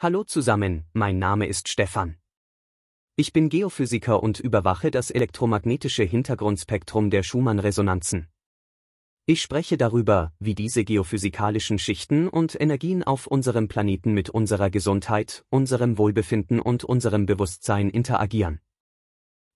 Hallo zusammen, mein Name ist Stefan. Ich bin Geophysiker und überwache das elektromagnetische Hintergrundspektrum der Schumann-Resonanzen. Ich spreche darüber, wie diese geophysikalischen Schichten und Energien auf unserem Planeten mit unserer Gesundheit, unserem Wohlbefinden und unserem Bewusstsein interagieren.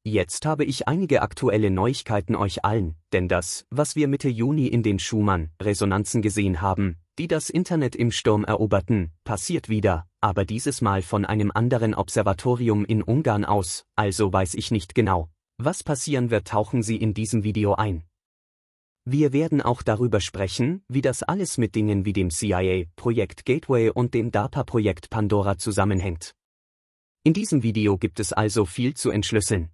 Jetzt habe ich einige aktuelle Neuigkeiten euch allen, denn das, was wir Mitte Juni in den Schumann-Resonanzen gesehen haben, die das Internet im Sturm eroberten, passiert wieder, aber dieses Mal von einem anderen Observatorium in Ungarn aus, also weiß ich nicht genau. Was passieren wird, tauchen Sie in diesem Video ein. Wir werden auch darüber sprechen, wie das alles mit Dingen wie dem CIA-Projekt Gateway und dem DARPA-Projekt Pandora zusammenhängt. In diesem Video gibt es also viel zu entschlüsseln.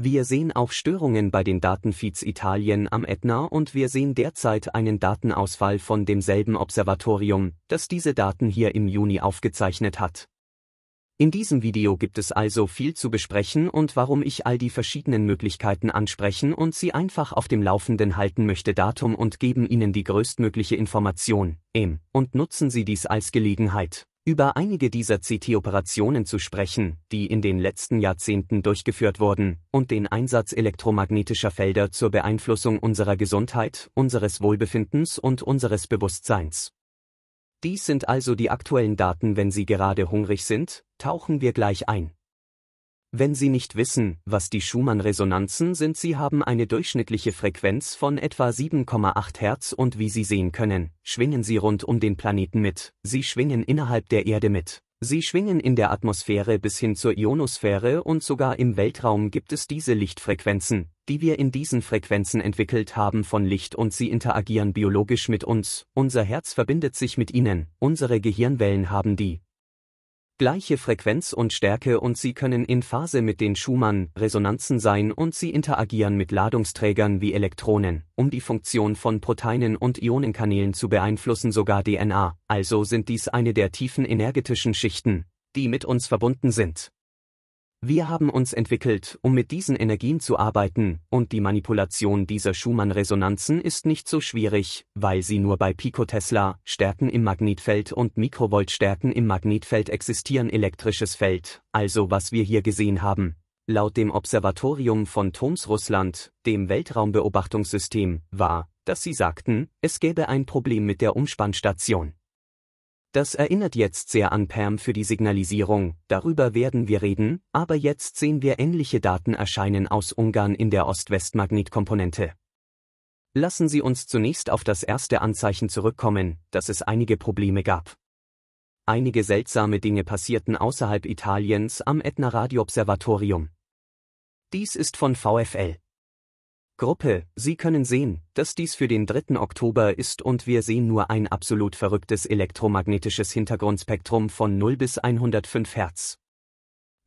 Wir sehen auch Störungen bei den Datenfeeds Italien am Ätna und wir sehen derzeit einen Datenausfall von demselben Observatorium, das diese Daten hier im Juni aufgezeichnet hat. In diesem Video gibt es also viel zu besprechen und warum ich all die verschiedenen Möglichkeiten ansprechen und Sie einfach auf dem Laufenden halten möchte Datum und geben Ihnen die größtmögliche Information, EM, und nutzen Sie dies als Gelegenheit über einige dieser CT-Operationen zu sprechen, die in den letzten Jahrzehnten durchgeführt wurden, und den Einsatz elektromagnetischer Felder zur Beeinflussung unserer Gesundheit, unseres Wohlbefindens und unseres Bewusstseins. Dies sind also die aktuellen Daten, wenn Sie gerade hungrig sind, tauchen wir gleich ein. Wenn Sie nicht wissen, was die Schumann-Resonanzen sind, sie haben eine durchschnittliche Frequenz von etwa 7,8 Hertz und wie Sie sehen können, schwingen sie rund um den Planeten mit, sie schwingen innerhalb der Erde mit, sie schwingen in der Atmosphäre bis hin zur Ionosphäre und sogar im Weltraum gibt es diese Lichtfrequenzen, die wir in diesen Frequenzen entwickelt haben von Licht und sie interagieren biologisch mit uns, unser Herz verbindet sich mit ihnen, unsere Gehirnwellen haben die, gleiche Frequenz und Stärke und sie können in Phase mit den Schumann-Resonanzen sein und sie interagieren mit Ladungsträgern wie Elektronen, um die Funktion von Proteinen und Ionenkanälen zu beeinflussen sogar DNA, also sind dies eine der tiefen energetischen Schichten, die mit uns verbunden sind. Wir haben uns entwickelt, um mit diesen Energien zu arbeiten, und die Manipulation dieser Schumann-Resonanzen ist nicht so schwierig, weil sie nur bei Picotesla, Stärken im Magnetfeld und Mikrovolt-Stärken im Magnetfeld existieren elektrisches Feld, also was wir hier gesehen haben. Laut dem Observatorium von Toms Russland, dem Weltraumbeobachtungssystem, war, dass sie sagten, es gäbe ein Problem mit der Umspannstation. Das erinnert jetzt sehr an PAM für die Signalisierung, darüber werden wir reden, aber jetzt sehen wir ähnliche Daten erscheinen aus Ungarn in der Ost-West-Magnetkomponente. Lassen Sie uns zunächst auf das erste Anzeichen zurückkommen, dass es einige Probleme gab. Einige seltsame Dinge passierten außerhalb Italiens am Etna-Radio-Observatorium. Dies ist von VFL. Gruppe, Sie können sehen, dass dies für den 3. Oktober ist und wir sehen nur ein absolut verrücktes elektromagnetisches Hintergrundspektrum von 0 bis 105 Hertz.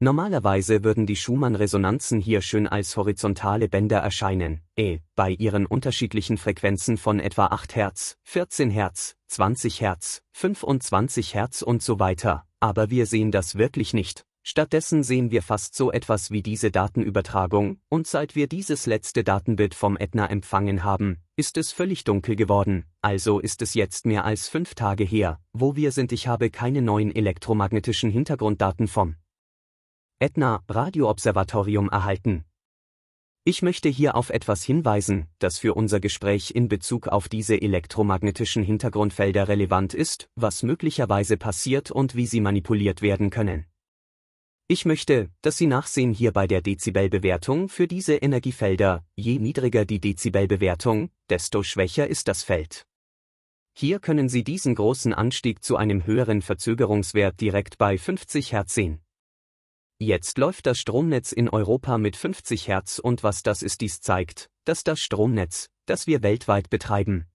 Normalerweise würden die Schumann-Resonanzen hier schön als horizontale Bänder erscheinen, eh, bei ihren unterschiedlichen Frequenzen von etwa 8 Hertz, 14 Hertz, 20 Hertz, 25 Hertz und so weiter, aber wir sehen das wirklich nicht. Stattdessen sehen wir fast so etwas wie diese Datenübertragung, und seit wir dieses letzte Datenbit vom Ätna empfangen haben, ist es völlig dunkel geworden, also ist es jetzt mehr als fünf Tage her, wo wir sind. Ich habe keine neuen elektromagnetischen Hintergrunddaten vom Ätna Radioobservatorium erhalten. Ich möchte hier auf etwas hinweisen, das für unser Gespräch in Bezug auf diese elektromagnetischen Hintergrundfelder relevant ist, was möglicherweise passiert und wie sie manipuliert werden können. Ich möchte, dass Sie nachsehen hier bei der Dezibelbewertung für diese Energiefelder, je niedriger die Dezibelbewertung, desto schwächer ist das Feld. Hier können Sie diesen großen Anstieg zu einem höheren Verzögerungswert direkt bei 50 Hertz sehen. Jetzt läuft das Stromnetz in Europa mit 50 Hertz und was das ist, dies zeigt, dass das Stromnetz, das wir weltweit betreiben,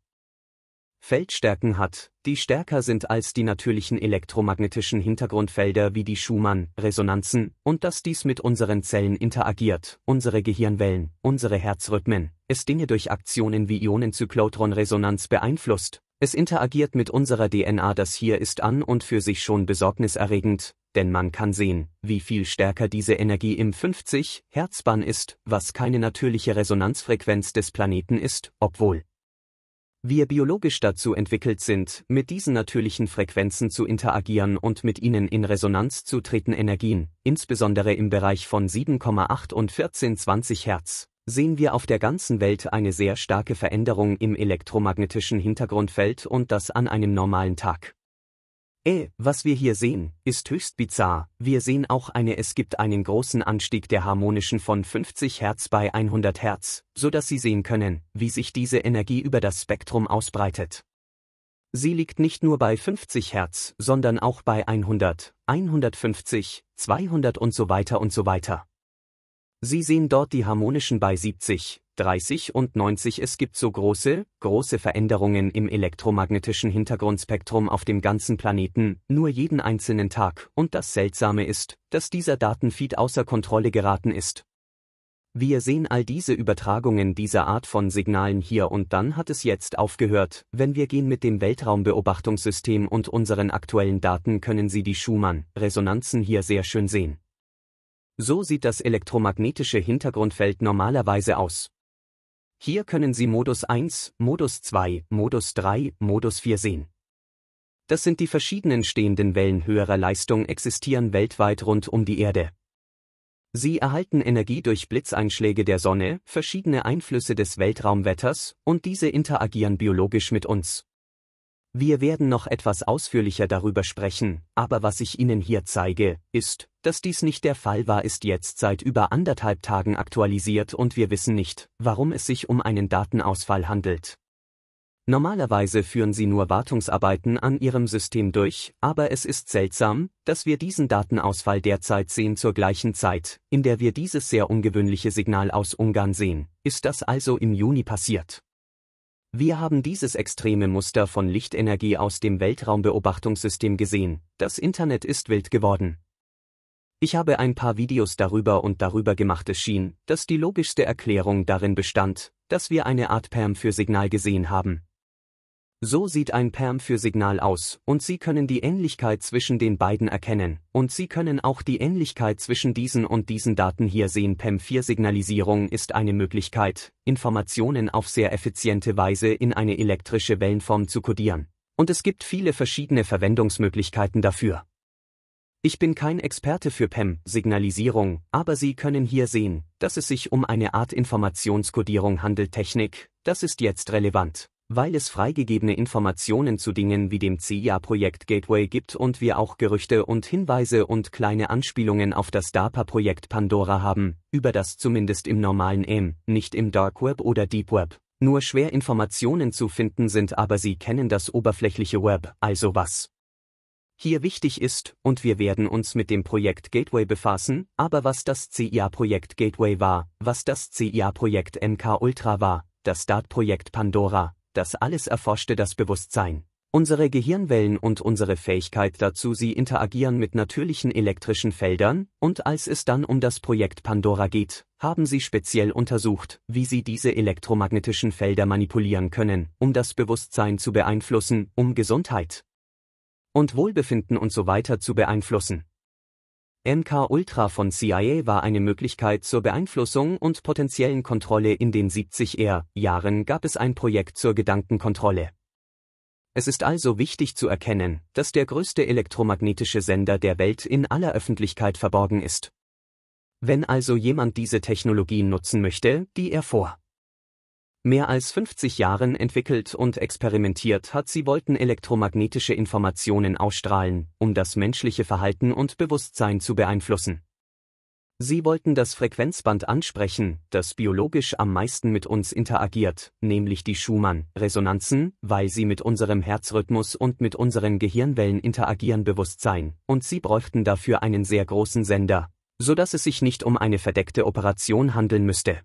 Feldstärken hat, die stärker sind als die natürlichen elektromagnetischen Hintergrundfelder wie die Schumann-Resonanzen, und dass dies mit unseren Zellen interagiert, unsere Gehirnwellen, unsere Herzrhythmen, es Dinge durch Aktionen wie Ionenzyklotronresonanz beeinflusst, es interagiert mit unserer DNA, das hier ist an und für sich schon besorgniserregend, denn man kann sehen, wie viel stärker diese Energie im 50 Herzbahn ist, was keine natürliche Resonanzfrequenz des Planeten ist, obwohl wir biologisch dazu entwickelt sind, mit diesen natürlichen Frequenzen zu interagieren und mit ihnen in Resonanz zu treten Energien, insbesondere im Bereich von 7,8 und 1420 Hertz, sehen wir auf der ganzen Welt eine sehr starke Veränderung im elektromagnetischen Hintergrundfeld und das an einem normalen Tag. Äh, was wir hier sehen, ist höchst bizarr. Wir sehen auch eine, es gibt einen großen Anstieg der harmonischen von 50 Hertz bei 100 Hertz, so dass Sie sehen können, wie sich diese Energie über das Spektrum ausbreitet. Sie liegt nicht nur bei 50 Hertz, sondern auch bei 100, 150, 200 und so weiter und so weiter. Sie sehen dort die harmonischen bei 70, 30 und 90. Es gibt so große, große Veränderungen im elektromagnetischen Hintergrundspektrum auf dem ganzen Planeten, nur jeden einzelnen Tag, und das Seltsame ist, dass dieser Datenfeed außer Kontrolle geraten ist. Wir sehen all diese Übertragungen dieser Art von Signalen hier und dann hat es jetzt aufgehört, wenn wir gehen mit dem Weltraumbeobachtungssystem und unseren aktuellen Daten können Sie die Schumann-Resonanzen hier sehr schön sehen. So sieht das elektromagnetische Hintergrundfeld normalerweise aus. Hier können Sie Modus 1, Modus 2, Modus 3, Modus 4 sehen. Das sind die verschiedenen stehenden Wellen höherer Leistung existieren weltweit rund um die Erde. Sie erhalten Energie durch Blitzeinschläge der Sonne, verschiedene Einflüsse des Weltraumwetters, und diese interagieren biologisch mit uns. Wir werden noch etwas ausführlicher darüber sprechen, aber was ich Ihnen hier zeige, ist, dass dies nicht der Fall war, ist jetzt seit über anderthalb Tagen aktualisiert und wir wissen nicht, warum es sich um einen Datenausfall handelt. Normalerweise führen Sie nur Wartungsarbeiten an Ihrem System durch, aber es ist seltsam, dass wir diesen Datenausfall derzeit sehen zur gleichen Zeit, in der wir dieses sehr ungewöhnliche Signal aus Ungarn sehen. Ist das also im Juni passiert? Wir haben dieses extreme Muster von Lichtenergie aus dem Weltraumbeobachtungssystem gesehen, das Internet ist wild geworden. Ich habe ein paar Videos darüber und darüber gemacht. Es schien, dass die logischste Erklärung darin bestand, dass wir eine Art Perm für Signal gesehen haben, so sieht ein Perm für Signal aus, und Sie können die Ähnlichkeit zwischen den beiden erkennen, und Sie können auch die Ähnlichkeit zwischen diesen und diesen Daten hier sehen. PEM4-Signalisierung ist eine Möglichkeit, Informationen auf sehr effiziente Weise in eine elektrische Wellenform zu codieren. Und es gibt viele verschiedene Verwendungsmöglichkeiten dafür. Ich bin kein Experte für PEM-Signalisierung, aber Sie können hier sehen, dass es sich um eine Art Informationskodierung handelt. Technik, das ist jetzt relevant weil es freigegebene Informationen zu Dingen wie dem CIA-Projekt Gateway gibt und wir auch Gerüchte und Hinweise und kleine Anspielungen auf das DARPA-Projekt Pandora haben, über das zumindest im normalen AIM, nicht im Dark Web oder Deep Web, nur schwer Informationen zu finden sind, aber Sie kennen das oberflächliche Web, also was hier wichtig ist, und wir werden uns mit dem Projekt Gateway befassen, aber was das CIA-Projekt Gateway war, was das CIA-Projekt MK Ultra war, das DART-Projekt Pandora, das alles erforschte das Bewusstsein. Unsere Gehirnwellen und unsere Fähigkeit dazu, sie interagieren mit natürlichen elektrischen Feldern, und als es dann um das Projekt Pandora geht, haben sie speziell untersucht, wie sie diese elektromagnetischen Felder manipulieren können, um das Bewusstsein zu beeinflussen, um Gesundheit und Wohlbefinden und so weiter zu beeinflussen. MK Ultra von CIA war eine Möglichkeit zur Beeinflussung und potenziellen Kontrolle in den 70er Jahren gab es ein Projekt zur Gedankenkontrolle. Es ist also wichtig zu erkennen, dass der größte elektromagnetische Sender der Welt in aller Öffentlichkeit verborgen ist. Wenn also jemand diese Technologien nutzen möchte, die er vor mehr als 50 Jahren entwickelt und experimentiert hat. Sie wollten elektromagnetische Informationen ausstrahlen, um das menschliche Verhalten und Bewusstsein zu beeinflussen. Sie wollten das Frequenzband ansprechen, das biologisch am meisten mit uns interagiert, nämlich die Schumann-Resonanzen, weil sie mit unserem Herzrhythmus und mit unseren Gehirnwellen interagieren Bewusstsein, und sie bräuchten dafür einen sehr großen Sender, so dass es sich nicht um eine verdeckte Operation handeln müsste.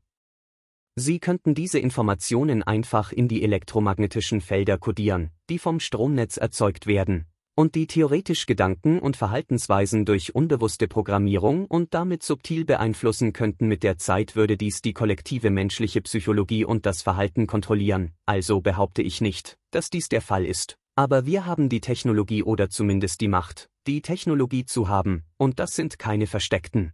Sie könnten diese Informationen einfach in die elektromagnetischen Felder kodieren, die vom Stromnetz erzeugt werden, und die theoretisch Gedanken und Verhaltensweisen durch unbewusste Programmierung und damit subtil beeinflussen könnten. Mit der Zeit würde dies die kollektive menschliche Psychologie und das Verhalten kontrollieren, also behaupte ich nicht, dass dies der Fall ist. Aber wir haben die Technologie oder zumindest die Macht, die Technologie zu haben, und das sind keine versteckten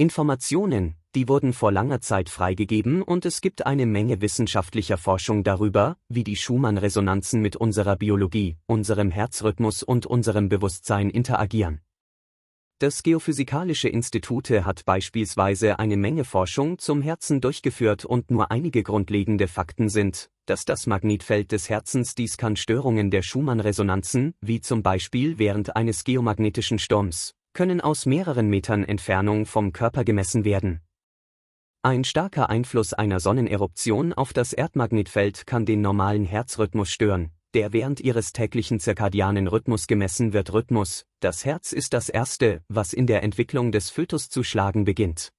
Informationen, die wurden vor langer Zeit freigegeben und es gibt eine Menge wissenschaftlicher Forschung darüber, wie die Schumann-Resonanzen mit unserer Biologie, unserem Herzrhythmus und unserem Bewusstsein interagieren. Das Geophysikalische Institute hat beispielsweise eine Menge Forschung zum Herzen durchgeführt und nur einige grundlegende Fakten sind, dass das Magnetfeld des Herzens dies kann Störungen der Schumann-Resonanzen, wie zum Beispiel während eines geomagnetischen Sturms, können aus mehreren Metern Entfernung vom Körper gemessen werden. Ein starker Einfluss einer Sonneneruption auf das Erdmagnetfeld kann den normalen Herzrhythmus stören, der während ihres täglichen zirkadianen Rhythmus gemessen wird. Rhythmus, das Herz ist das erste, was in der Entwicklung des Fötus zu schlagen beginnt.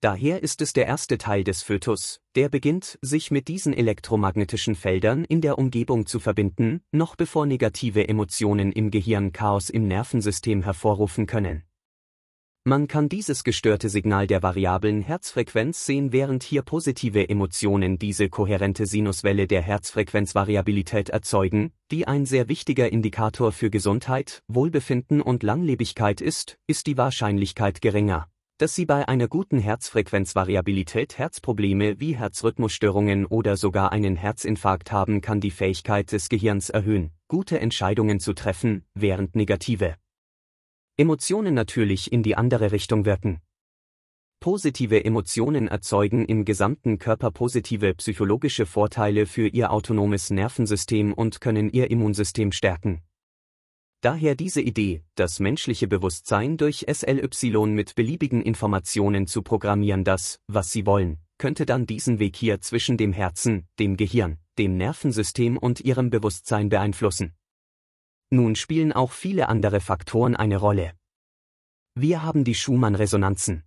Daher ist es der erste Teil des Fötus, der beginnt, sich mit diesen elektromagnetischen Feldern in der Umgebung zu verbinden, noch bevor negative Emotionen im Gehirn Chaos im Nervensystem hervorrufen können. Man kann dieses gestörte Signal der variablen Herzfrequenz sehen, während hier positive Emotionen diese kohärente Sinuswelle der Herzfrequenzvariabilität erzeugen, die ein sehr wichtiger Indikator für Gesundheit, Wohlbefinden und Langlebigkeit ist, ist die Wahrscheinlichkeit geringer, dass sie bei einer guten Herzfrequenzvariabilität Herzprobleme wie Herzrhythmusstörungen oder sogar einen Herzinfarkt haben, kann die Fähigkeit des Gehirns erhöhen, gute Entscheidungen zu treffen, während negative Emotionen natürlich in die andere Richtung wirken. Positive Emotionen erzeugen im gesamten Körper positive psychologische Vorteile für ihr autonomes Nervensystem und können ihr Immunsystem stärken. Daher diese Idee, das menschliche Bewusstsein durch SLY mit beliebigen Informationen zu programmieren, das, was sie wollen, könnte dann diesen Weg hier zwischen dem Herzen, dem Gehirn, dem Nervensystem und ihrem Bewusstsein beeinflussen. Nun spielen auch viele andere Faktoren eine Rolle. Wir haben die Schumann-Resonanzen.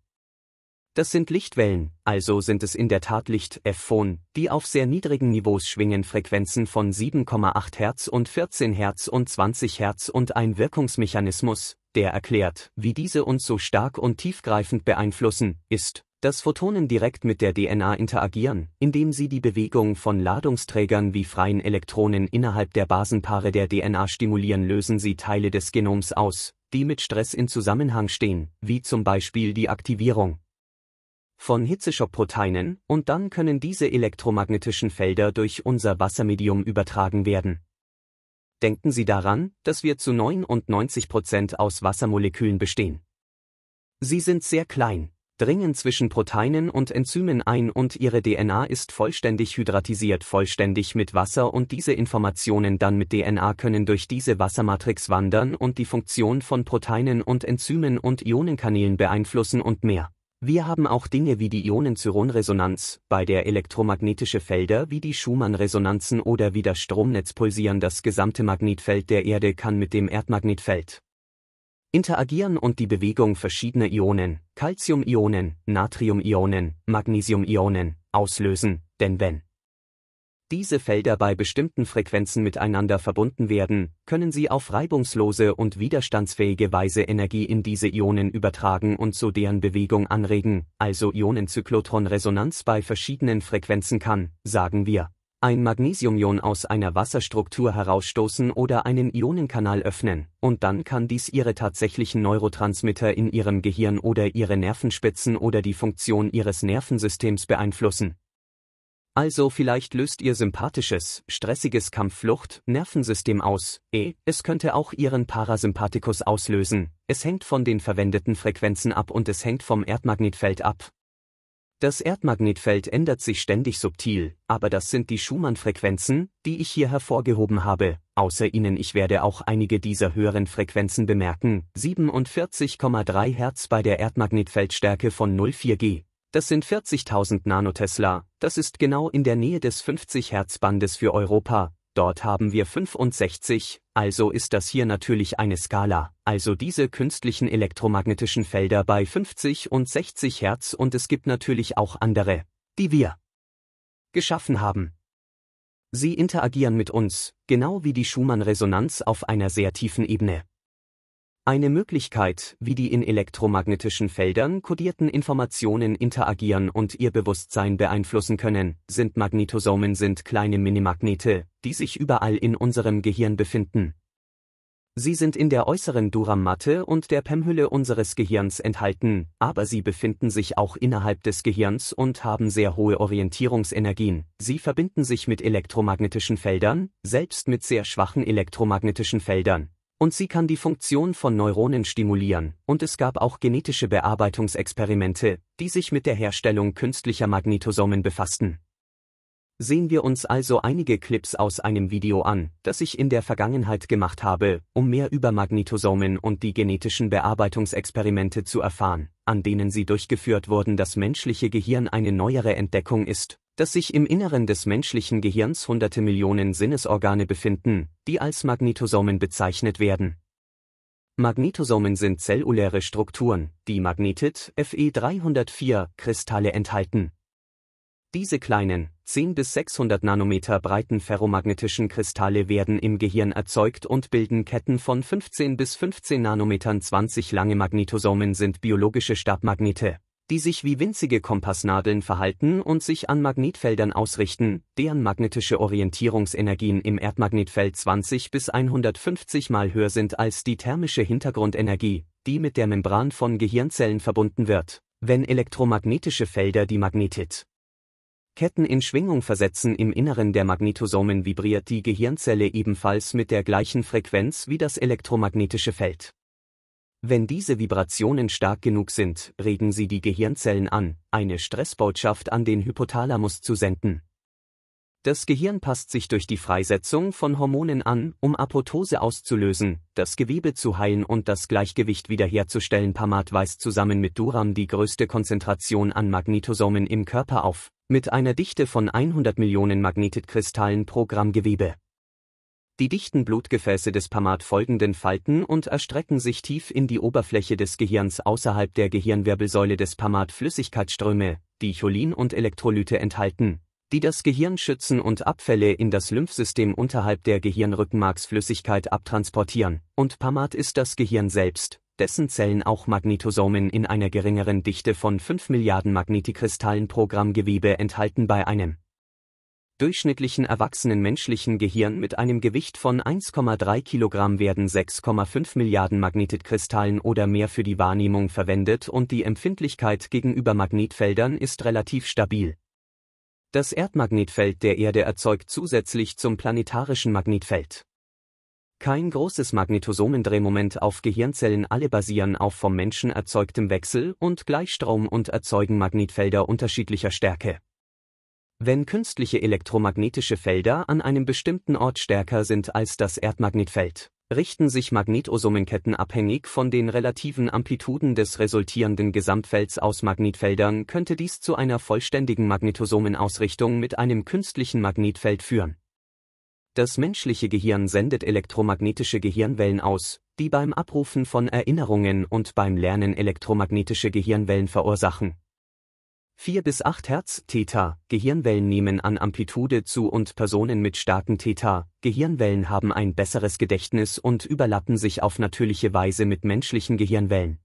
Das sind Lichtwellen, also sind es in der Tat Licht-F-Phon, die auf sehr niedrigen Niveaus schwingen, Frequenzen von 7,8 Hertz und 14 Hertz und 20 Hertz und ein Wirkungsmechanismus, der erklärt, wie diese uns so stark und tiefgreifend beeinflussen, ist, dass Photonen direkt mit der DNA interagieren, indem sie die Bewegung von Ladungsträgern wie freien Elektronen innerhalb der Basenpaare der DNA stimulieren, lösen sie Teile des Genoms aus, die mit Stress in Zusammenhang stehen, wie zum Beispiel die Aktivierung von Hitzeschockproteinen, und dann können diese elektromagnetischen Felder durch unser Wassermedium übertragen werden. Denken Sie daran, dass wir zu 99 Prozent aus Wassermolekülen bestehen. Sie sind sehr klein, dringen zwischen Proteinen und Enzymen ein und ihre DNA ist vollständig hydratisiert, vollständig mit Wasser und diese Informationen dann mit DNA können durch diese Wassermatrix wandern und die Funktion von Proteinen und Enzymen und Ionenkanälen beeinflussen und mehr. Wir haben auch Dinge wie die Ionenzyronresonanz, bei der elektromagnetische Felder wie die Schumann-Resonanzen oder wie das Stromnetz pulsieren. Das gesamte Magnetfeld der Erde kann mit dem Erdmagnetfeld interagieren und die Bewegung verschiedener Ionen, Calcium-Ionen, Natrium-Ionen, Magnesium-Ionen, auslösen, denn wenn diese Felder bei bestimmten Frequenzen miteinander verbunden werden, können sie auf reibungslose und widerstandsfähige Weise Energie in diese Ionen übertragen und so deren Bewegung anregen, also Ionenzyklotronresonanz bei verschiedenen Frequenzen kann, sagen wir, ein Magnesiumion aus einer Wasserstruktur herausstoßen oder einen Ionenkanal öffnen, und dann kann dies ihre tatsächlichen Neurotransmitter in ihrem Gehirn oder ihre Nervenspitzen oder die Funktion ihres Nervensystems beeinflussen. Also vielleicht löst ihr sympathisches, stressiges Kampfflucht, Nervensystem aus. E, es könnte auch ihren Parasympathikus auslösen. Es hängt von den verwendeten Frequenzen ab und es hängt vom Erdmagnetfeld ab. Das Erdmagnetfeld ändert sich ständig subtil, aber das sind die Schumann-Frequenzen, die ich hier hervorgehoben habe. Außer ihnen ich werde auch einige dieser höheren Frequenzen bemerken. 47,3 Hertz bei der Erdmagnetfeldstärke von 04 G, das sind 40.000 Nanotesla, das ist genau in der Nähe des 50-Hertz-Bandes für Europa, dort haben wir 65, also ist das hier natürlich eine Skala, also diese künstlichen elektromagnetischen Felder bei 50 und 60 Hertz und es gibt natürlich auch andere, die wir geschaffen haben. Sie interagieren mit uns, genau wie die Schumann-Resonanz auf einer sehr tiefen Ebene. Eine Möglichkeit, wie die in elektromagnetischen Feldern kodierten Informationen interagieren und ihr Bewusstsein beeinflussen können, sind Magnetosomen sind kleine Minimagnete, die sich überall in unserem Gehirn befinden. Sie sind in der äußeren Duramatte und der PEM-Hülle unseres Gehirns enthalten, aber sie befinden sich auch innerhalb des Gehirns und haben sehr hohe Orientierungsenergien. Sie verbinden sich mit elektromagnetischen Feldern, selbst mit sehr schwachen elektromagnetischen Feldern, und sie kann die Funktion von Neuronen stimulieren, und es gab auch genetische Bearbeitungsexperimente, die sich mit der Herstellung künstlicher Magnetosomen befassten. Sehen wir uns also einige Clips aus einem Video an, das ich in der Vergangenheit gemacht habe, um mehr über Magnetosomen und die genetischen Bearbeitungsexperimente zu erfahren, an denen sie durchgeführt wurden. Das menschliche Gehirn eine neuere Entdeckung ist dass sich im Inneren des menschlichen Gehirns hunderte Millionen Sinnesorgane befinden, die als Magnetosomen bezeichnet werden. Magnetosomen sind zelluläre Strukturen, die Magnetit Fe304 Kristalle enthalten. Diese kleinen, 10 bis 600 Nanometer breiten ferromagnetischen Kristalle werden im Gehirn erzeugt und bilden Ketten von 15 bis 15 Nanometern 20 lange Magnetosomen sind biologische Stabmagnete die sich wie winzige Kompassnadeln verhalten und sich an Magnetfeldern ausrichten, deren magnetische Orientierungsenergien im Erdmagnetfeld 20 bis 150 mal höher sind als die thermische Hintergrundenergie, die mit der Membran von Gehirnzellen verbunden wird, wenn elektromagnetische Felder die Magnetit Ketten in Schwingung versetzen im Inneren der Magnetosomen vibriert die Gehirnzelle ebenfalls mit der gleichen Frequenz wie das elektromagnetische Feld. Wenn diese Vibrationen stark genug sind, regen sie die Gehirnzellen an, eine Stressbotschaft an den Hypothalamus zu senden. Das Gehirn passt sich durch die Freisetzung von Hormonen an, um Apoptose auszulösen, das Gewebe zu heilen und das Gleichgewicht wiederherzustellen. Pamat weist zusammen mit Duram die größte Konzentration an Magnetosomen im Körper auf, mit einer Dichte von 100 Millionen Magnetitkristallen pro Gramm Gewebe. Die dichten Blutgefäße des Pamat folgenden Falten und erstrecken sich tief in die Oberfläche des Gehirns außerhalb der Gehirnwirbelsäule des Pamat Flüssigkeitsströme, die Cholin und Elektrolyte enthalten, die das Gehirn schützen und Abfälle in das Lymphsystem unterhalb der Gehirnrückenmarksflüssigkeit abtransportieren, und Pamat ist das Gehirn selbst, dessen Zellen auch Magnetosomen in einer geringeren Dichte von 5 Milliarden Magnetikristallen pro Gramm Gewebe enthalten bei einem durchschnittlichen erwachsenen menschlichen Gehirn mit einem Gewicht von 1,3 Kilogramm werden 6,5 Milliarden Magnetitkristallen oder mehr für die Wahrnehmung verwendet und die Empfindlichkeit gegenüber Magnetfeldern ist relativ stabil. Das Erdmagnetfeld der Erde erzeugt zusätzlich zum planetarischen Magnetfeld kein großes Magnetosomendrehmoment auf Gehirnzellen alle basieren auf vom Menschen erzeugtem Wechsel und Gleichstrom und erzeugen Magnetfelder unterschiedlicher Stärke. Wenn künstliche elektromagnetische Felder an einem bestimmten Ort stärker sind als das Erdmagnetfeld, richten sich Magnetosummenketten abhängig von den relativen Amplituden des resultierenden Gesamtfelds aus Magnetfeldern, könnte dies zu einer vollständigen Magnetosomenausrichtung mit einem künstlichen Magnetfeld führen. Das menschliche Gehirn sendet elektromagnetische Gehirnwellen aus, die beim Abrufen von Erinnerungen und beim Lernen elektromagnetische Gehirnwellen verursachen, 4 bis 8 Hertz Theta, Gehirnwellen nehmen an Amplitude zu und Personen mit starken Theta, Gehirnwellen haben ein besseres Gedächtnis und überlappen sich auf natürliche Weise mit menschlichen Gehirnwellen.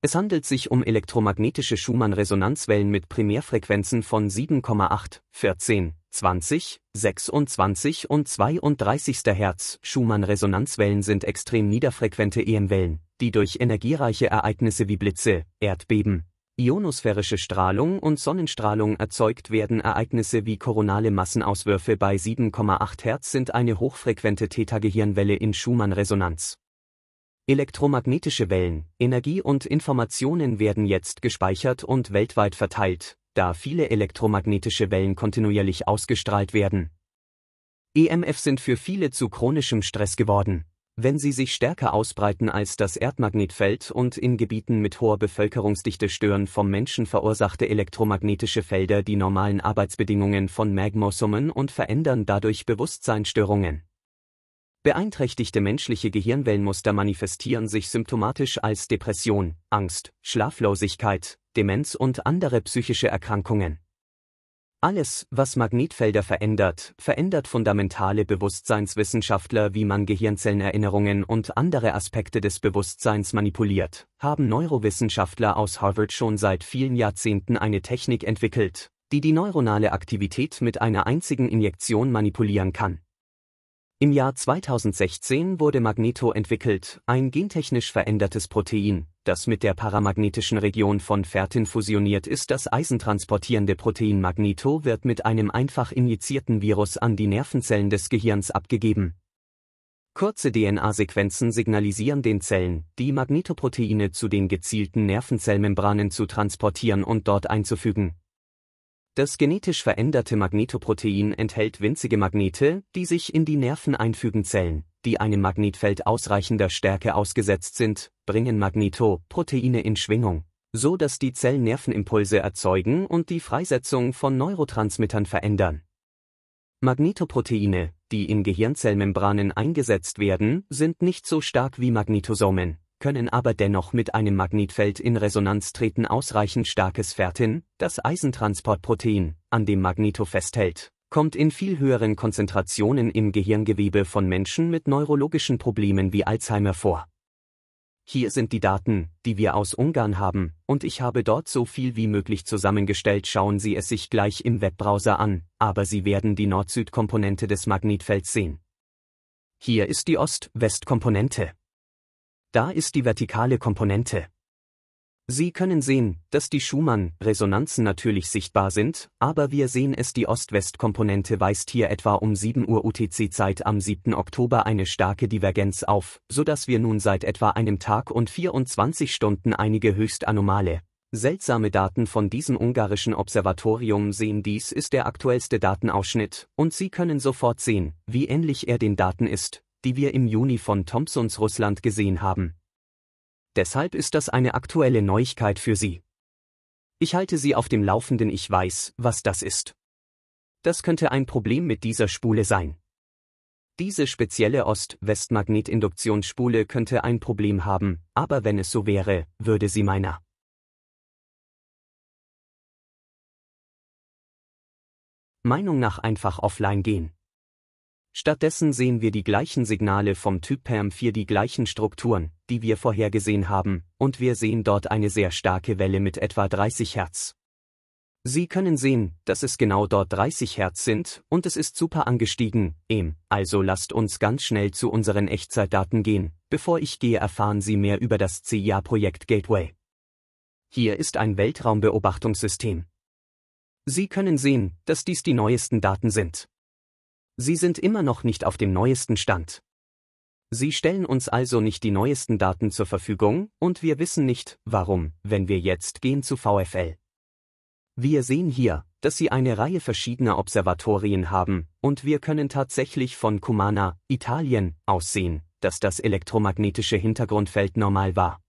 Es handelt sich um elektromagnetische Schumann-Resonanzwellen mit Primärfrequenzen von 7,8, 14, 20, 26 und 32. Hertz. Schumann-Resonanzwellen sind extrem niederfrequente EM-Wellen, die durch energiereiche Ereignisse wie Blitze, Erdbeben, ionosphärische Strahlung und Sonnenstrahlung erzeugt werden. Ereignisse wie koronale Massenauswürfe bei 7,8 Hertz sind eine hochfrequente Theta-Gehirnwelle in Schumann-Resonanz. Elektromagnetische Wellen, Energie und Informationen werden jetzt gespeichert und weltweit verteilt, da viele elektromagnetische Wellen kontinuierlich ausgestrahlt werden. EMF sind für viele zu chronischem Stress geworden. Wenn sie sich stärker ausbreiten als das Erdmagnetfeld und in Gebieten mit hoher Bevölkerungsdichte stören vom Menschen verursachte elektromagnetische Felder die normalen Arbeitsbedingungen von Magmosummen und verändern dadurch Bewusstseinsstörungen. Beeinträchtigte menschliche Gehirnwellenmuster manifestieren sich symptomatisch als Depression, Angst, Schlaflosigkeit, Demenz und andere psychische Erkrankungen. Alles, was Magnetfelder verändert, verändert fundamentale Bewusstseinswissenschaftler, wie man Gehirnzellenerinnerungen und andere Aspekte des Bewusstseins manipuliert, haben Neurowissenschaftler aus Harvard schon seit vielen Jahrzehnten eine Technik entwickelt, die die neuronale Aktivität mit einer einzigen Injektion manipulieren kann. Im Jahr 2016 wurde Magneto entwickelt, ein gentechnisch verändertes Protein, das mit der paramagnetischen Region von Fertin fusioniert ist. Das eisentransportierende Protein Magneto wird mit einem einfach injizierten Virus an die Nervenzellen des Gehirns abgegeben. Kurze DNA-Sequenzen signalisieren den Zellen, die Magnetoproteine zu den gezielten Nervenzellmembranen zu transportieren und dort einzufügen. Das genetisch veränderte Magnetoprotein enthält winzige Magnete, die sich in die Nerven einfügen Zellen die einem Magnetfeld ausreichender Stärke ausgesetzt sind, bringen Magnetoproteine in Schwingung, so dass die Zellen Nervenimpulse erzeugen und die Freisetzung von Neurotransmittern verändern. Magnetoproteine, die in Gehirnzellmembranen eingesetzt werden, sind nicht so stark wie Magnetosomen, können aber dennoch mit einem Magnetfeld in Resonanz treten ausreichend starkes Fertin, das Eisentransportprotein, an dem Magneto festhält, kommt in viel höheren Konzentrationen im Gehirngewebe von Menschen mit neurologischen Problemen wie Alzheimer vor. Hier sind die Daten, die wir aus Ungarn haben, und ich habe dort so viel wie möglich zusammengestellt. Schauen Sie es sich gleich im Webbrowser an, aber Sie werden die Nord-Süd-Komponente des Magnetfelds sehen. Hier ist die Ost-West-Komponente. Da ist die vertikale Komponente. Sie können sehen, dass die Schumann-Resonanzen natürlich sichtbar sind, aber wir sehen es die Ost-West-Komponente weist hier etwa um 7 Uhr UTC-Zeit am 7. Oktober eine starke Divergenz auf, sodass wir nun seit etwa einem Tag und 24 Stunden einige höchst anomale, seltsame Daten von diesem ungarischen Observatorium sehen. Dies ist der aktuellste Datenausschnitt, und Sie können sofort sehen, wie ähnlich er den Daten ist, die wir im Juni von Thompsons Russland gesehen haben Deshalb ist das eine aktuelle Neuigkeit für Sie. Ich halte Sie auf dem Laufenden, ich weiß, was das ist. Das könnte ein Problem mit dieser Spule sein. Diese spezielle Ost-West-Magnetinduktionsspule könnte ein Problem haben, aber wenn es so wäre, würde sie meiner. Meinung nach einfach offline gehen. Stattdessen sehen wir die gleichen Signale vom Typ PERM4 die gleichen Strukturen, die wir vorhergesehen haben, und wir sehen dort eine sehr starke Welle mit etwa 30 Hertz. Sie können sehen, dass es genau dort 30 Hertz sind, und es ist super angestiegen, ehm, also lasst uns ganz schnell zu unseren Echtzeitdaten gehen, bevor ich gehe erfahren Sie mehr über das CIA-Projekt Gateway. Hier ist ein Weltraumbeobachtungssystem. Sie können sehen, dass dies die neuesten Daten sind. Sie sind immer noch nicht auf dem neuesten Stand. Sie stellen uns also nicht die neuesten Daten zur Verfügung, und wir wissen nicht, warum, wenn wir jetzt gehen zu VFL. Wir sehen hier, dass sie eine Reihe verschiedener Observatorien haben, und wir können tatsächlich von Cumana, Italien, aussehen, dass das elektromagnetische Hintergrundfeld normal war.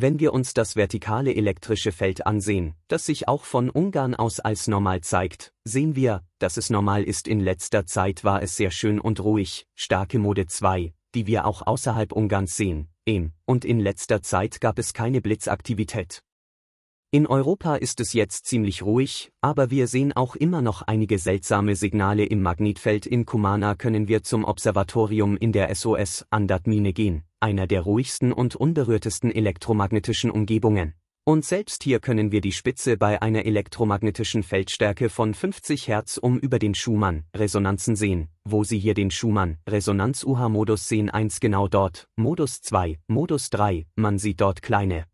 Wenn wir uns das vertikale elektrische Feld ansehen, das sich auch von Ungarn aus als normal zeigt, sehen wir, dass es normal ist. In letzter Zeit war es sehr schön und ruhig, starke Mode 2, die wir auch außerhalb Ungarns sehen, em, und in letzter Zeit gab es keine Blitzaktivität. In Europa ist es jetzt ziemlich ruhig, aber wir sehen auch immer noch einige seltsame Signale im Magnetfeld. In Kumana können wir zum Observatorium in der SOS andatmine gehen einer der ruhigsten und unberührtesten elektromagnetischen Umgebungen. Und selbst hier können wir die Spitze bei einer elektromagnetischen Feldstärke von 50 Hertz um über den Schumann-Resonanzen sehen, wo Sie hier den Schumann-Resonanz-UH-Modus sehen 1 genau dort, Modus 2, Modus 3, man sieht dort kleine,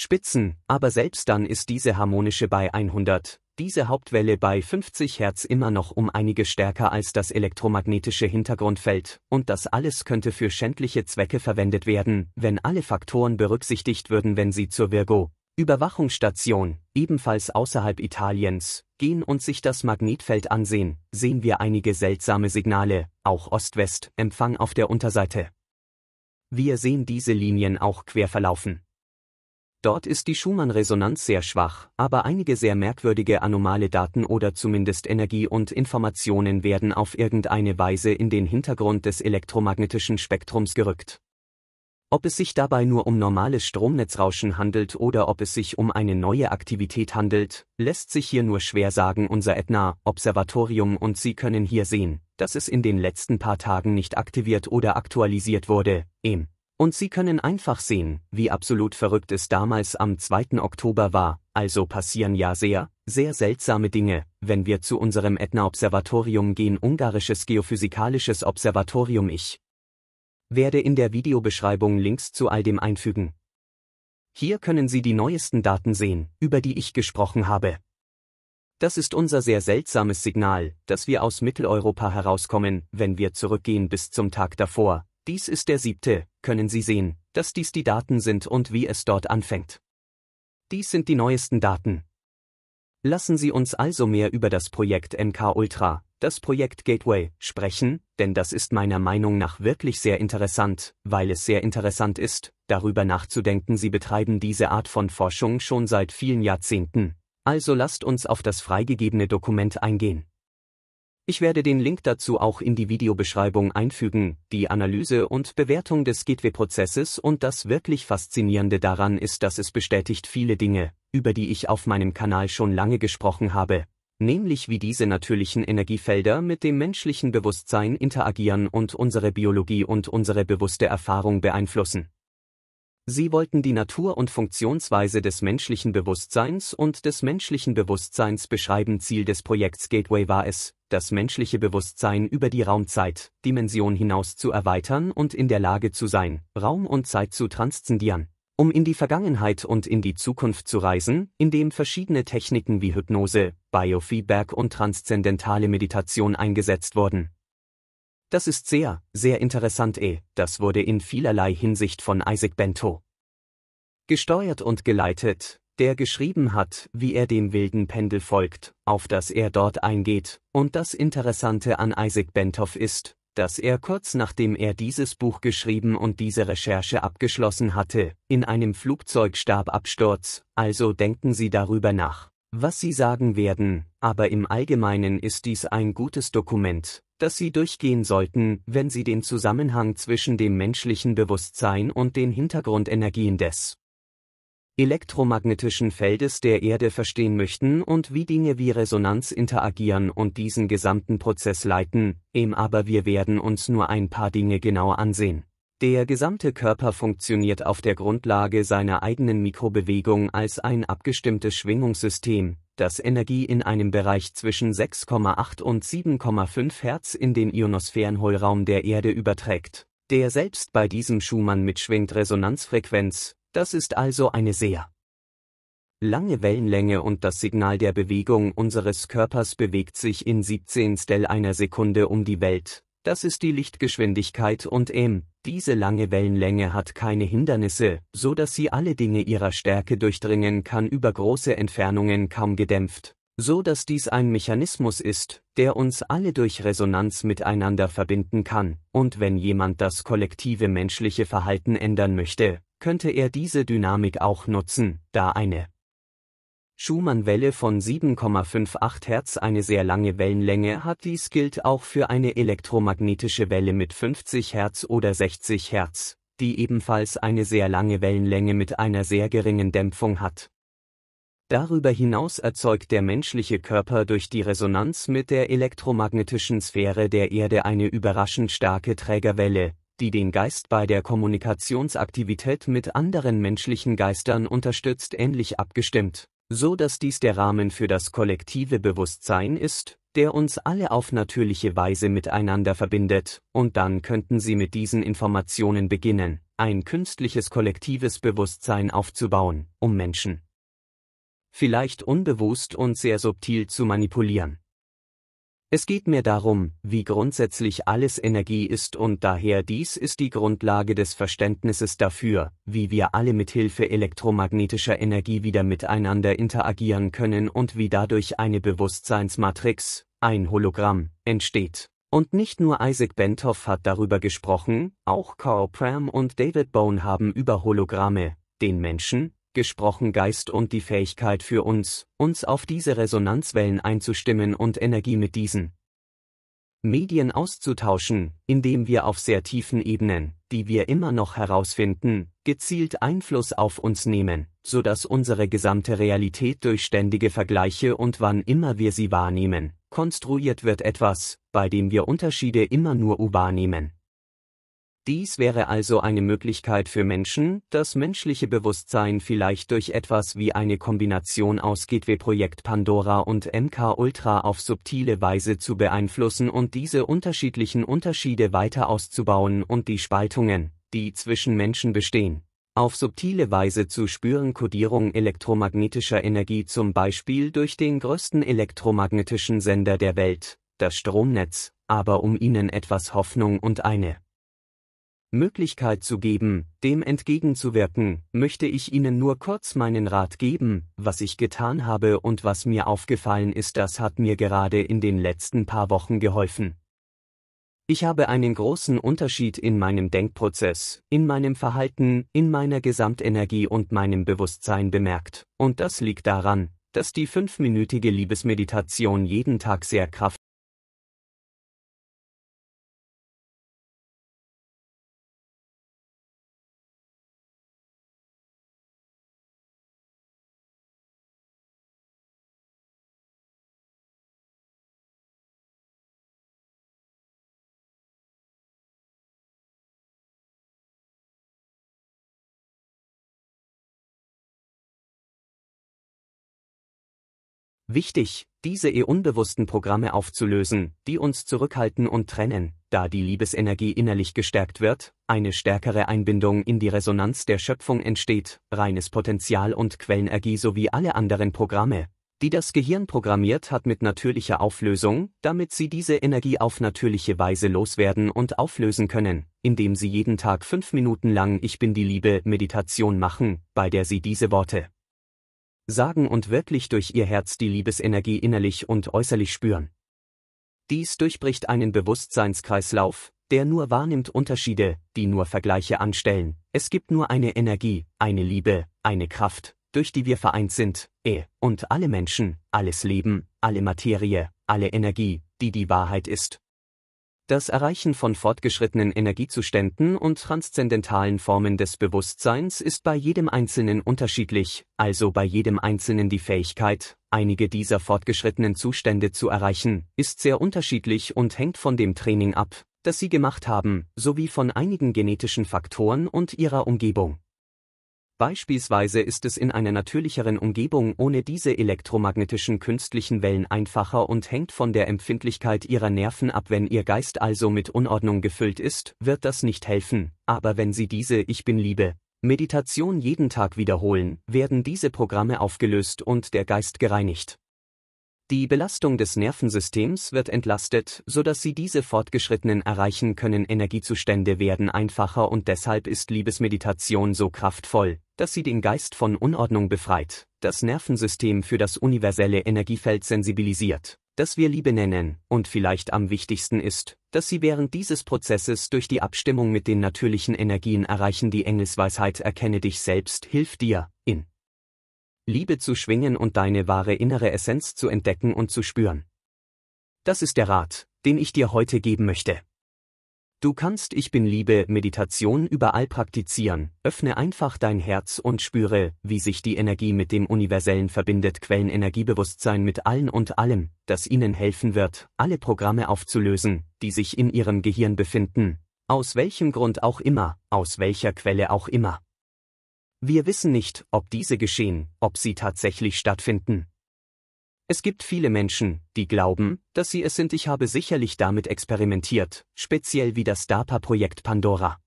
Spitzen, aber selbst dann ist diese harmonische bei 100, diese Hauptwelle bei 50 Hertz immer noch um einige stärker als das elektromagnetische Hintergrundfeld, und das alles könnte für schändliche Zwecke verwendet werden, wenn alle Faktoren berücksichtigt würden, wenn sie zur Virgo, Überwachungsstation, ebenfalls außerhalb Italiens, gehen und sich das Magnetfeld ansehen, sehen wir einige seltsame Signale, auch Ost-West, Empfang auf der Unterseite. Wir sehen diese Linien auch quer verlaufen. Dort ist die Schumann-Resonanz sehr schwach, aber einige sehr merkwürdige anomale Daten oder zumindest Energie und Informationen werden auf irgendeine Weise in den Hintergrund des elektromagnetischen Spektrums gerückt. Ob es sich dabei nur um normales Stromnetzrauschen handelt oder ob es sich um eine neue Aktivität handelt, lässt sich hier nur schwer sagen. Unser Etna-Observatorium und Sie können hier sehen, dass es in den letzten paar Tagen nicht aktiviert oder aktualisiert wurde. Ehm. Und Sie können einfach sehen, wie absolut verrückt es damals am 2. Oktober war, also passieren ja sehr, sehr seltsame Dinge, wenn wir zu unserem Ätna-Observatorium gehen, ungarisches geophysikalisches Observatorium ich. Werde in der Videobeschreibung Links zu all dem einfügen. Hier können Sie die neuesten Daten sehen, über die ich gesprochen habe. Das ist unser sehr seltsames Signal, dass wir aus Mitteleuropa herauskommen, wenn wir zurückgehen bis zum Tag davor. Dies ist der siebte, können Sie sehen, dass dies die Daten sind und wie es dort anfängt. Dies sind die neuesten Daten. Lassen Sie uns also mehr über das Projekt MK Ultra, das Projekt Gateway, sprechen, denn das ist meiner Meinung nach wirklich sehr interessant, weil es sehr interessant ist, darüber nachzudenken. Sie betreiben diese Art von Forschung schon seit vielen Jahrzehnten. Also lasst uns auf das freigegebene Dokument eingehen. Ich werde den Link dazu auch in die Videobeschreibung einfügen. Die Analyse und Bewertung des Gateway-Prozesses und das wirklich Faszinierende daran ist, dass es bestätigt viele Dinge, über die ich auf meinem Kanal schon lange gesprochen habe, nämlich wie diese natürlichen Energiefelder mit dem menschlichen Bewusstsein interagieren und unsere Biologie und unsere bewusste Erfahrung beeinflussen. Sie wollten die Natur und Funktionsweise des menschlichen Bewusstseins und des menschlichen Bewusstseins beschreiben. Ziel des Projekts Gateway war es, das menschliche Bewusstsein über die Raumzeit, Dimension hinaus zu erweitern und in der Lage zu sein, Raum und Zeit zu transzendieren, um in die Vergangenheit und in die Zukunft zu reisen, indem verschiedene Techniken wie Hypnose, Biofeedback und transzendentale Meditation eingesetzt wurden. Das ist sehr, sehr interessant eh, das wurde in vielerlei Hinsicht von Isaac Bento gesteuert und geleitet, der geschrieben hat, wie er dem wilden Pendel folgt, auf das er dort eingeht, und das Interessante an Isaac Bentoff ist, dass er kurz nachdem er dieses Buch geschrieben und diese Recherche abgeschlossen hatte, in einem Flugzeug starb Absturz, also denken Sie darüber nach, was Sie sagen werden, aber im Allgemeinen ist dies ein gutes Dokument, das Sie durchgehen sollten, wenn Sie den Zusammenhang zwischen dem menschlichen Bewusstsein und den Hintergrundenergien des elektromagnetischen Feldes der Erde verstehen möchten und wie Dinge wie Resonanz interagieren und diesen gesamten Prozess leiten, im aber wir werden uns nur ein paar Dinge genauer ansehen. Der gesamte Körper funktioniert auf der Grundlage seiner eigenen Mikrobewegung als ein abgestimmtes Schwingungssystem, dass Energie in einem Bereich zwischen 6,8 und 7,5 Hertz in den Ionosphärenhohlraum der Erde überträgt, der selbst bei diesem Schumann mitschwingt Resonanzfrequenz, das ist also eine sehr lange Wellenlänge und das Signal der Bewegung unseres Körpers bewegt sich in 17 Stel einer Sekunde um die Welt, das ist die Lichtgeschwindigkeit und m, diese lange Wellenlänge hat keine Hindernisse, so dass sie alle Dinge ihrer Stärke durchdringen kann über große Entfernungen kaum gedämpft, so dass dies ein Mechanismus ist, der uns alle durch Resonanz miteinander verbinden kann, und wenn jemand das kollektive menschliche Verhalten ändern möchte, könnte er diese Dynamik auch nutzen, da eine Schumann-Welle von 7,58 Hz eine sehr lange Wellenlänge hat. Dies gilt auch für eine elektromagnetische Welle mit 50 Hertz oder 60 Hertz, die ebenfalls eine sehr lange Wellenlänge mit einer sehr geringen Dämpfung hat. Darüber hinaus erzeugt der menschliche Körper durch die Resonanz mit der elektromagnetischen Sphäre der Erde eine überraschend starke Trägerwelle, die den Geist bei der Kommunikationsaktivität mit anderen menschlichen Geistern unterstützt ähnlich abgestimmt so dass dies der Rahmen für das kollektive Bewusstsein ist, der uns alle auf natürliche Weise miteinander verbindet, und dann könnten Sie mit diesen Informationen beginnen, ein künstliches kollektives Bewusstsein aufzubauen, um Menschen vielleicht unbewusst und sehr subtil zu manipulieren. Es geht mir darum, wie grundsätzlich alles Energie ist und daher dies ist die Grundlage des Verständnisses dafür, wie wir alle mithilfe elektromagnetischer Energie wieder miteinander interagieren können und wie dadurch eine Bewusstseinsmatrix, ein Hologramm, entsteht. Und nicht nur Isaac Bentoff hat darüber gesprochen, auch Carl Pram und David Bone haben über Hologramme, den Menschen, gesprochen Geist und die Fähigkeit für uns, uns auf diese Resonanzwellen einzustimmen und Energie mit diesen Medien auszutauschen, indem wir auf sehr tiefen Ebenen, die wir immer noch herausfinden, gezielt Einfluss auf uns nehmen, so dass unsere gesamte Realität durch ständige Vergleiche und wann immer wir sie wahrnehmen, konstruiert wird etwas, bei dem wir Unterschiede immer nur wahrnehmen. Dies wäre also eine Möglichkeit für Menschen, das menschliche Bewusstsein vielleicht durch etwas wie eine Kombination aus Gateway-Projekt Pandora und MK Ultra auf subtile Weise zu beeinflussen und diese unterschiedlichen Unterschiede weiter auszubauen und die Spaltungen, die zwischen Menschen bestehen, auf subtile Weise zu spüren Kodierung elektromagnetischer Energie zum Beispiel durch den größten elektromagnetischen Sender der Welt, das Stromnetz, aber um ihnen etwas Hoffnung und eine Möglichkeit zu geben, dem entgegenzuwirken, möchte ich Ihnen nur kurz meinen Rat geben, was ich getan habe und was mir aufgefallen ist, das hat mir gerade in den letzten paar Wochen geholfen. Ich habe einen großen Unterschied in meinem Denkprozess, in meinem Verhalten, in meiner Gesamtenergie und meinem Bewusstsein bemerkt, und das liegt daran, dass die fünfminütige Liebesmeditation jeden Tag sehr kraftvoll Wichtig, diese eh unbewussten Programme aufzulösen, die uns zurückhalten und trennen, da die Liebesenergie innerlich gestärkt wird, eine stärkere Einbindung in die Resonanz der Schöpfung entsteht, reines Potenzial und Quellenergie sowie alle anderen Programme, die das Gehirn programmiert hat mit natürlicher Auflösung, damit sie diese Energie auf natürliche Weise loswerden und auflösen können, indem sie jeden Tag fünf Minuten lang Ich bin die Liebe Meditation machen, bei der sie diese Worte sagen und wirklich durch ihr Herz die Liebesenergie innerlich und äußerlich spüren. Dies durchbricht einen Bewusstseinskreislauf, der nur wahrnimmt Unterschiede, die nur Vergleiche anstellen. Es gibt nur eine Energie, eine Liebe, eine Kraft, durch die wir vereint sind, eh, und alle Menschen, alles Leben, alle Materie, alle Energie, die die Wahrheit ist, das Erreichen von fortgeschrittenen Energiezuständen und transzendentalen Formen des Bewusstseins ist bei jedem Einzelnen unterschiedlich, also bei jedem Einzelnen die Fähigkeit, einige dieser fortgeschrittenen Zustände zu erreichen, ist sehr unterschiedlich und hängt von dem Training ab, das sie gemacht haben, sowie von einigen genetischen Faktoren und ihrer Umgebung. Beispielsweise ist es in einer natürlicheren Umgebung ohne diese elektromagnetischen künstlichen Wellen einfacher und hängt von der Empfindlichkeit ihrer Nerven ab. Wenn ihr Geist also mit Unordnung gefüllt ist, wird das nicht helfen, aber wenn sie diese Ich bin Liebe, Meditation jeden Tag wiederholen, werden diese Programme aufgelöst und der Geist gereinigt. Die Belastung des Nervensystems wird entlastet, sodass sie diese Fortgeschrittenen erreichen können. Energiezustände werden einfacher und deshalb ist Liebesmeditation so kraftvoll, dass sie den Geist von Unordnung befreit, das Nervensystem für das universelle Energiefeld sensibilisiert, das wir Liebe nennen, und vielleicht am wichtigsten ist, dass sie während dieses Prozesses durch die Abstimmung mit den natürlichen Energien erreichen. Die Engelsweisheit erkenne dich selbst, hilf dir, in Liebe zu schwingen und deine wahre innere Essenz zu entdecken und zu spüren. Das ist der Rat, den ich dir heute geben möchte. Du kannst Ich bin Liebe Meditation überall praktizieren, öffne einfach dein Herz und spüre, wie sich die Energie mit dem Universellen verbindet, Quellenenergiebewusstsein mit allen und allem, das ihnen helfen wird, alle Programme aufzulösen, die sich in ihrem Gehirn befinden, aus welchem Grund auch immer, aus welcher Quelle auch immer. Wir wissen nicht, ob diese geschehen, ob sie tatsächlich stattfinden. Es gibt viele Menschen, die glauben, dass sie es sind. Ich habe sicherlich damit experimentiert, speziell wie das DARPA-Projekt Pandora.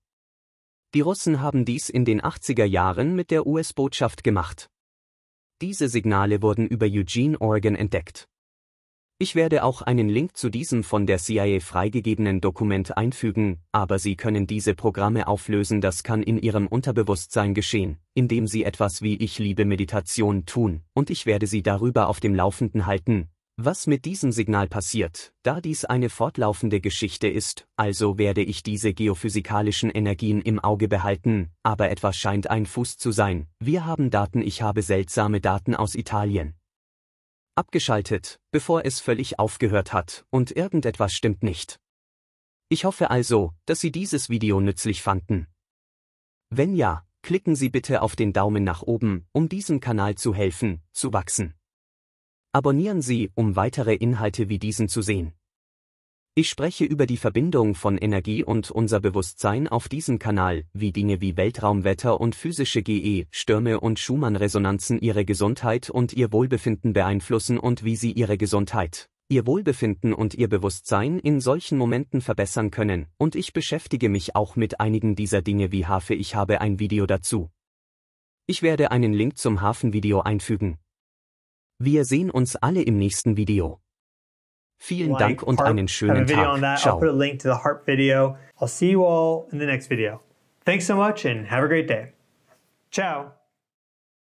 Die Russen haben dies in den 80er Jahren mit der US-Botschaft gemacht. Diese Signale wurden über Eugene Oregon entdeckt. Ich werde auch einen Link zu diesem von der CIA freigegebenen Dokument einfügen, aber Sie können diese Programme auflösen, das kann in Ihrem Unterbewusstsein geschehen, indem Sie etwas wie Ich liebe Meditation tun, und ich werde Sie darüber auf dem Laufenden halten, was mit diesem Signal passiert, da dies eine fortlaufende Geschichte ist, also werde ich diese geophysikalischen Energien im Auge behalten, aber etwas scheint ein Fuß zu sein, wir haben Daten, ich habe seltsame Daten aus Italien abgeschaltet, bevor es völlig aufgehört hat und irgendetwas stimmt nicht. Ich hoffe also, dass Sie dieses Video nützlich fanden. Wenn ja, klicken Sie bitte auf den Daumen nach oben, um diesem Kanal zu helfen, zu wachsen. Abonnieren Sie, um weitere Inhalte wie diesen zu sehen. Ich spreche über die Verbindung von Energie und unser Bewusstsein auf diesem Kanal, wie Dinge wie Weltraumwetter und physische GE, Stürme und Schumann-Resonanzen ihre Gesundheit und ihr Wohlbefinden beeinflussen und wie sie ihre Gesundheit, ihr Wohlbefinden und ihr Bewusstsein in solchen Momenten verbessern können, und ich beschäftige mich auch mit einigen dieser Dinge wie Hafe. Ich habe ein Video dazu. Ich werde einen Link zum Hafenvideo einfügen. Wir sehen uns alle im nächsten Video. Vielen Dank und einen schönen Tag. Ciao. I'll put a link to the harp video. I'll see you all in the next video. Thanks so much and have a great day. Ciao.